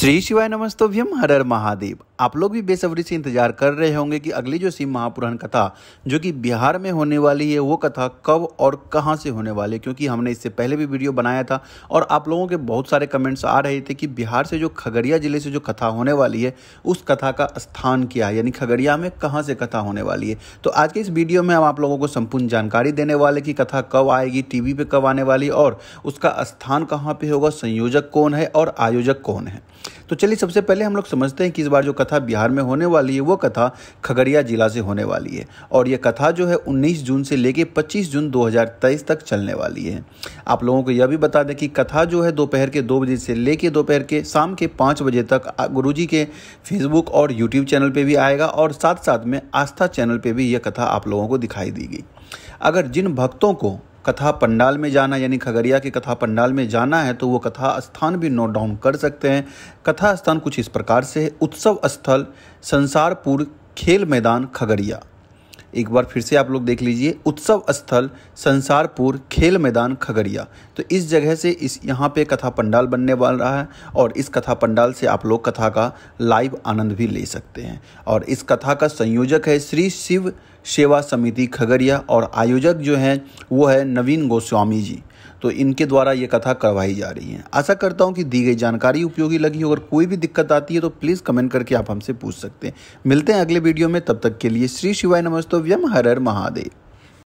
श्री शिवाय नमस्तोभ्यम हर हर महादेव आप लोग भी बेसब्री से इंतजार कर रहे होंगे कि अगली जो शिव महापुराण कथा जो कि बिहार में होने वाली है वो कथा कब और कहाँ से होने वाली है क्योंकि हमने इससे पहले भी वीडियो बनाया था और आप लोगों के बहुत सारे कमेंट्स आ रहे थे कि बिहार से जो खगड़िया जिले से जो कथा होने वाली है उस कथा का स्थान क्या है यानी खगड़िया में कहाँ से कथा होने वाली है तो आज के इस वीडियो में हम आप लोगों को संपूर्ण जानकारी देने वाले कि कथा कब आएगी टी पे कब आने वाली और उसका स्थान कहाँ पर होगा संयोजक कौन है और आयोजक कौन है तो चलिए सबसे पहले हम लोग समझते हैं कि इस बार जो कथा बिहार में होने वाली है वो कथा खगड़िया जिला से होने वाली है और ये कथा जो है 19 जून से लेके 25 जून 2023 तक चलने वाली है आप लोगों को यह भी बता दें कि कथा जो है दोपहर के दो बजे से लेके दोपहर के शाम के पाँच बजे तक गुरु के फेसबुक और यूट्यूब चैनल पर भी आएगा और साथ साथ में आस्था चैनल पर भी यह कथा आप लोगों को दिखाई देगी अगर जिन भक्तों को कथा पंडाल में जाना यानी खगड़िया के कथा पंडाल में जाना है तो वो कथा स्थान भी नोट डाउन कर सकते हैं कथा स्थान कुछ इस प्रकार से है उत्सव स्थल संसारपुर खेल मैदान खगड़िया एक बार फिर से आप लोग देख लीजिए उत्सव स्थल संसारपुर खेल मैदान खगड़िया तो इस जगह से इस यहाँ पे कथा पंडाल बनने वाला है और इस कथा पंडाल से आप लोग कथा का लाइव आनंद भी ले सकते हैं और इस कथा का संयोजक है श्री शिव सेवा समिति खगड़िया और आयोजक जो हैं वो है नवीन गोस्वामी जी तो इनके द्वारा ये कथा करवाई जा रही है आशा करता हूँ कि दी गई जानकारी उपयोगी लगी हो अगर कोई भी दिक्कत आती है तो प्लीज़ कमेंट करके आप हमसे पूछ सकते हैं मिलते हैं अगले वीडियो में तब तक के लिए श्री शिवाय नमस्तव्यम हर हर महादेव